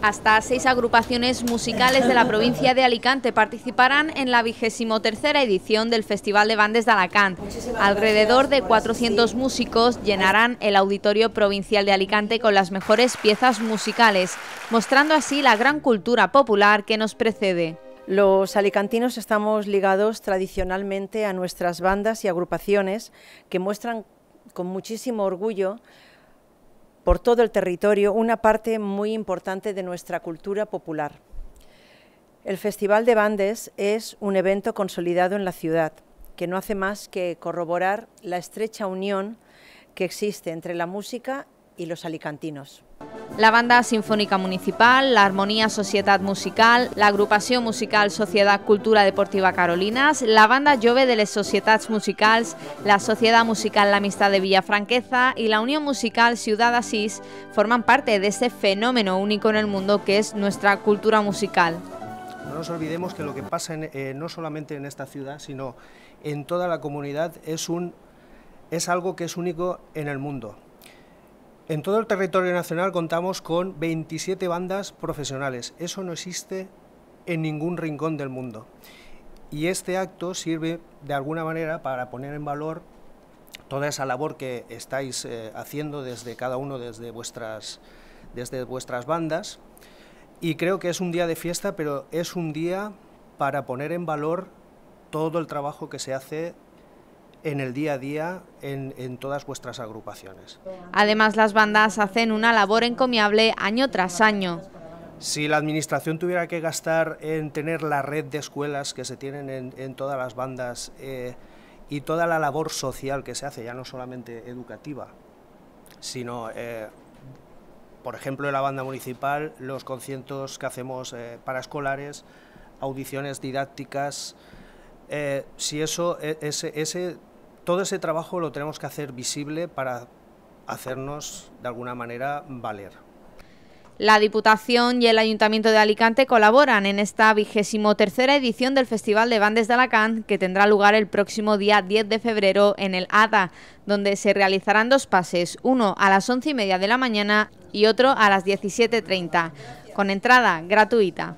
Hasta seis agrupaciones musicales de la provincia de Alicante participarán en la vigésimo tercera edición del Festival de Bandes de Alacant. Alrededor de 400 músicos llenarán el Auditorio Provincial de Alicante con las mejores piezas musicales, mostrando así la gran cultura popular que nos precede. Los alicantinos estamos ligados tradicionalmente a nuestras bandas y agrupaciones que muestran con muchísimo orgullo por todo el territorio una parte muy importante de nuestra cultura popular. El Festival de Bandes es un evento consolidado en la ciudad, que no hace más que corroborar la estrecha unión que existe entre la música y los alicantinos la Banda Sinfónica Municipal, la Armonía Sociedad Musical, la Agrupación Musical Sociedad Cultura Deportiva Carolinas, la Banda Llove de les Societats Musicals, la Sociedad Musical La Amistad de Villafranqueza y la Unión Musical Ciudad Asís forman parte de este fenómeno único en el mundo que es nuestra cultura musical. No nos olvidemos que lo que pasa eh, no solamente en esta ciudad, sino en toda la comunidad es, un, es algo que es único en el mundo. En todo el territorio nacional contamos con 27 bandas profesionales. Eso no existe en ningún rincón del mundo. Y este acto sirve de alguna manera para poner en valor toda esa labor que estáis eh, haciendo desde cada uno, desde vuestras, desde vuestras bandas. Y creo que es un día de fiesta, pero es un día para poner en valor todo el trabajo que se hace en el día a día en, todas vuestras agrupaciones. Además, las bandas hacen una labor encomiable año tras año. Si la Administración tuviera que gastar en tener la red de escuelas que se tienen en, todas las bandas eh, y toda la labor social que se hace, ya no solamente educativa, sino, eh, por ejemplo, en la banda municipal, los conciertos que hacemos eh, para escolares, audiciones didácticas, si eso, e, ese, todo ese trabajo lo tenemos que hacer visible para hacernos de alguna manera valer. La Diputación y el Ayuntamiento de Alicante colaboran en esta vigésimo tercera edición del Festival de Bandes de Alacant, que tendrá lugar el próximo día 10 de febrero en el ADA, donde se realizarán dos pases, uno a las 11 y media de la mañana y otro a las 17.30, con entrada gratuita.